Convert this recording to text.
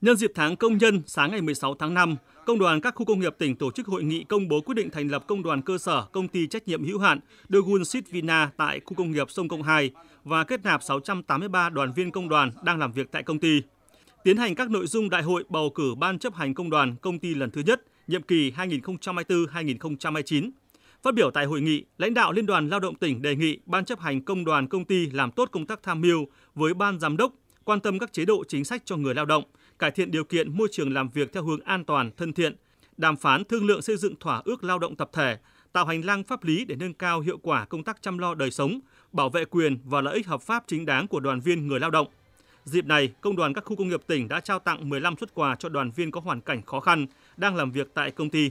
Nhân dịp tháng công nhân sáng ngày 16 tháng 5, Công đoàn các khu công nghiệp tỉnh tổ chức hội nghị công bố quyết định thành lập Công đoàn cơ sở Công ty trách nhiệm hữu hạn Dogun Sitvina tại khu công nghiệp Sông Công 2 và kết nạp 683 đoàn viên công đoàn đang làm việc tại công ty. Tiến hành các nội dung đại hội bầu cử ban chấp hành công đoàn công ty lần thứ nhất, nhiệm kỳ 2024-2029. Phát biểu tại hội nghị, lãnh đạo Liên đoàn Lao động tỉnh đề nghị Ban chấp hành Công đoàn công ty làm tốt công tác tham mưu với Ban Giám đốc, quan tâm các chế độ chính sách cho người lao động, cải thiện điều kiện môi trường làm việc theo hướng an toàn, thân thiện, đàm phán thương lượng xây dựng thỏa ước lao động tập thể, tạo hành lang pháp lý để nâng cao hiệu quả công tác chăm lo đời sống, bảo vệ quyền và lợi ích hợp pháp chính đáng của đoàn viên người lao động. Dịp này, Công đoàn các khu công nghiệp tỉnh đã trao tặng 15 xuất quà cho đoàn viên có hoàn cảnh khó khăn đang làm việc tại công ty.